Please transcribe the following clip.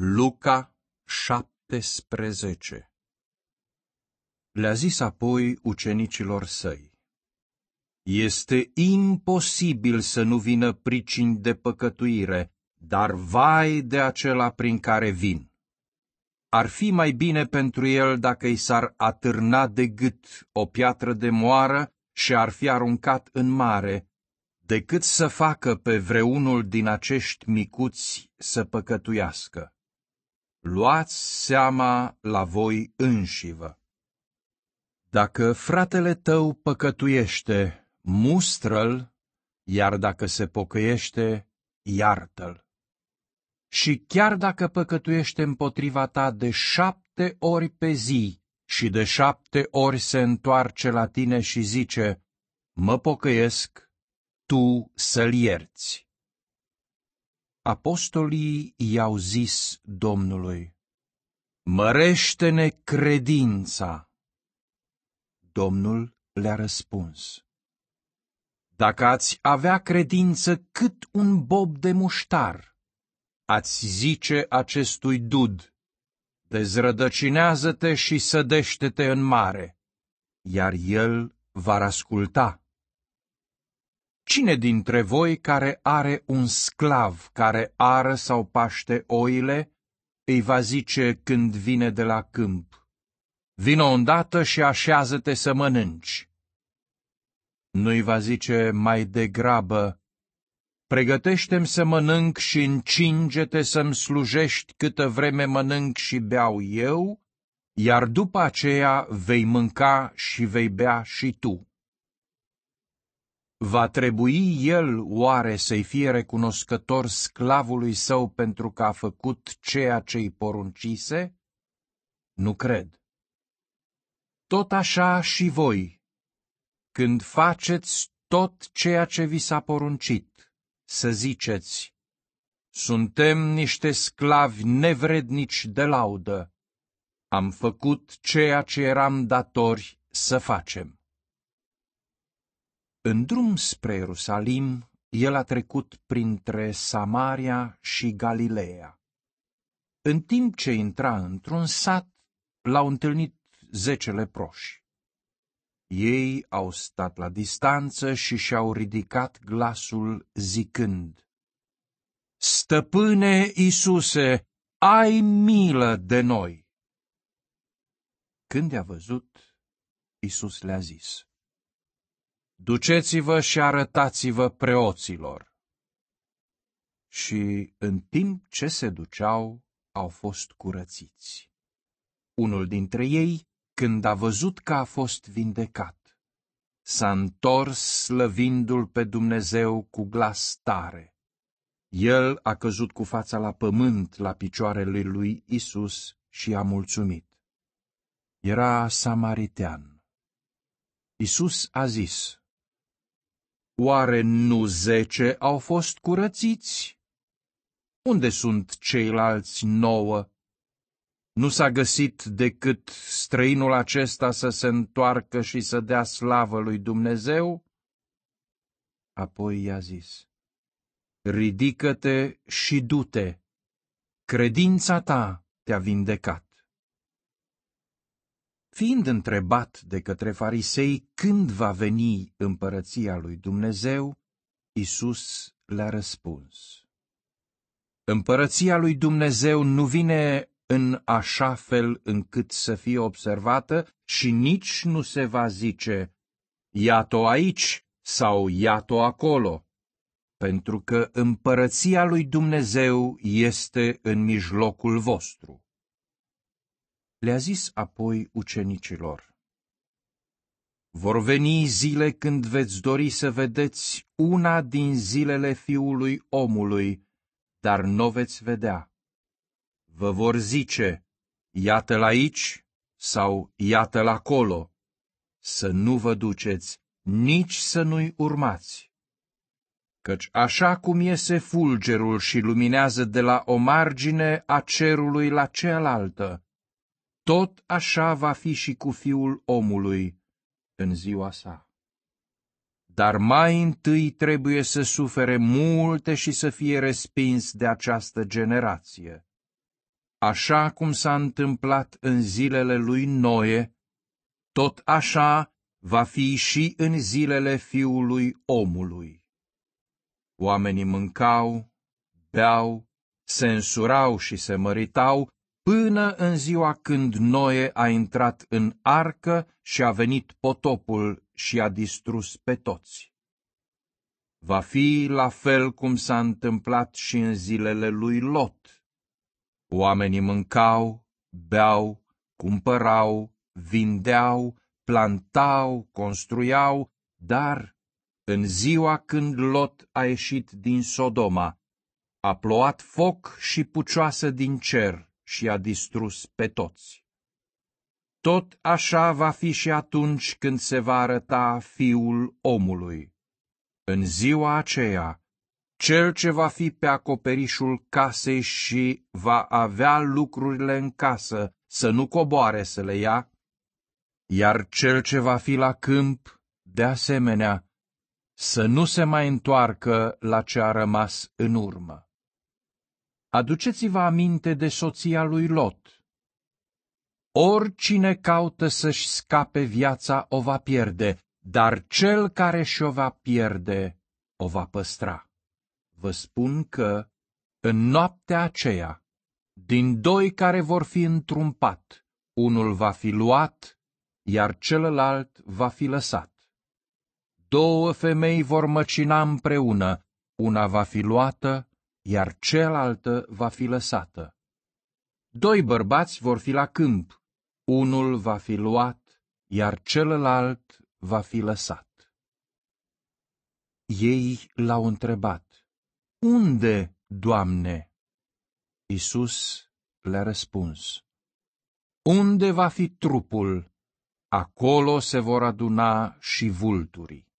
Luca 17 Le-a zis apoi ucenicilor săi, Este imposibil să nu vină pricini de păcătuire, dar vai de acela prin care vin. Ar fi mai bine pentru el dacă i s-ar atârna de gât o piatră de moară și ar fi aruncat în mare, decât să facă pe vreunul din acești micuți să păcătuiască. Luați seama la voi înșivă. Dacă fratele tău păcătuiește, mustră-l, iar dacă se pocăiește, iartă-l. Și chiar dacă păcătuiește împotriva ta de șapte ori pe zi și de șapte ori se întoarce la tine și zice, mă pocăiesc, tu să-l ierți. Apostolii i-au zis Domnului, Mărește-ne credința! Domnul le-a răspuns, Dacă ați avea credință cât un bob de muștar, ați zice acestui dud, Dezrădăcinează-te și sădește-te în mare, iar el va asculta. Cine dintre voi care are un sclav care ară sau paște oile, îi va zice când vine de la câmp, Vino îndată și așează-te să mănânci. Nu-i va zice mai degrabă, Pregătește-mi să mănânc și încinge-te să-mi slujești câtă vreme mănânc și beau eu, iar după aceea vei mânca și vei bea și tu. Va trebui el oare să-i fie recunoscător sclavului său pentru că a făcut ceea ce i poruncise? Nu cred. Tot așa și voi, când faceți tot ceea ce vi s-a poruncit, să ziceți, suntem niște sclavi nevrednici de laudă, am făcut ceea ce eram datori să facem. În drum spre Ierusalim, el a trecut printre Samaria și Galileea. În timp ce intra într-un sat, l-au întâlnit zece leproși. Ei au stat la distanță și și-au ridicat glasul zicând, Stăpâne Isuse, ai milă de noi! Când i-a văzut, Isus le-a zis, Duceți-vă și arătați-vă preoților. Și în timp ce se duceau, au fost curățiți. Unul dintre ei, când a văzut că a fost vindecat, s-a întors slăvindu-l pe Dumnezeu cu glas tare. El a căzut cu fața la pământ la picioarele lui Isus și a mulțumit. Era samaritean. Isus a zis, Oare nu zece au fost curățiți? Unde sunt ceilalți nouă? Nu s-a găsit decât străinul acesta să se întoarcă și să dea slavă lui Dumnezeu? Apoi i-a zis, ridică-te și du-te, credința ta te-a vindecat. Fiind întrebat de către farisei când va veni împărăția lui Dumnezeu, Isus le-a răspuns. Împărăția lui Dumnezeu nu vine în așa fel încât să fie observată și nici nu se va zice, iată aici sau iată acolo, pentru că împărăția lui Dumnezeu este în mijlocul vostru. Le-a zis apoi ucenicilor, Vor veni zile când veți dori să vedeți una din zilele fiului omului, dar nu veți vedea. Vă vor zice, iată-l aici sau iată-l acolo, să nu vă duceți, nici să nu-i urmați căci așa cum iese fulgerul și luminează de la o margine a cerului la cealaltă, tot așa va fi și cu fiul omului în ziua sa. Dar mai întâi trebuie să sufere multe și să fie respins de această generație. Așa cum s-a întâmplat în zilele lui Noe, tot așa va fi și în zilele fiului omului. Oamenii mâncau, beau, se însurau și se măritau până în ziua când Noe a intrat în arcă și a venit potopul și a distrus pe toți. Va fi la fel cum s-a întâmplat și în zilele lui Lot. Oamenii mâncau, beau, cumpărau, vindeau, plantau, construiau, dar în ziua când Lot a ieșit din Sodoma, a plouat foc și pucioasă din cer și a distrus pe toți. Tot așa va fi și atunci când se va arăta Fiul omului. În ziua aceea, cel ce va fi pe acoperișul casei și va avea lucrurile în casă, să nu coboare să le ia, iar cel ce va fi la câmp, de asemenea, să nu se mai întoarcă la ce a rămas în urmă. Aduceți-vă aminte de soția lui Lot. Oricine caută să-și scape viața o va pierde, dar cel care și-o va pierde o va păstra. Vă spun că, în noaptea aceea, din doi care vor fi într-un pat, unul va fi luat, iar celălalt va fi lăsat. Două femei vor măcina împreună, una va fi luată, iar cealaltă va fi lăsată. Doi bărbați vor fi la câmp, unul va fi luat, iar celălalt va fi lăsat. Ei l-au întrebat, Unde, Doamne? Isus le-a răspuns, Unde va fi trupul, acolo se vor aduna și vulturii.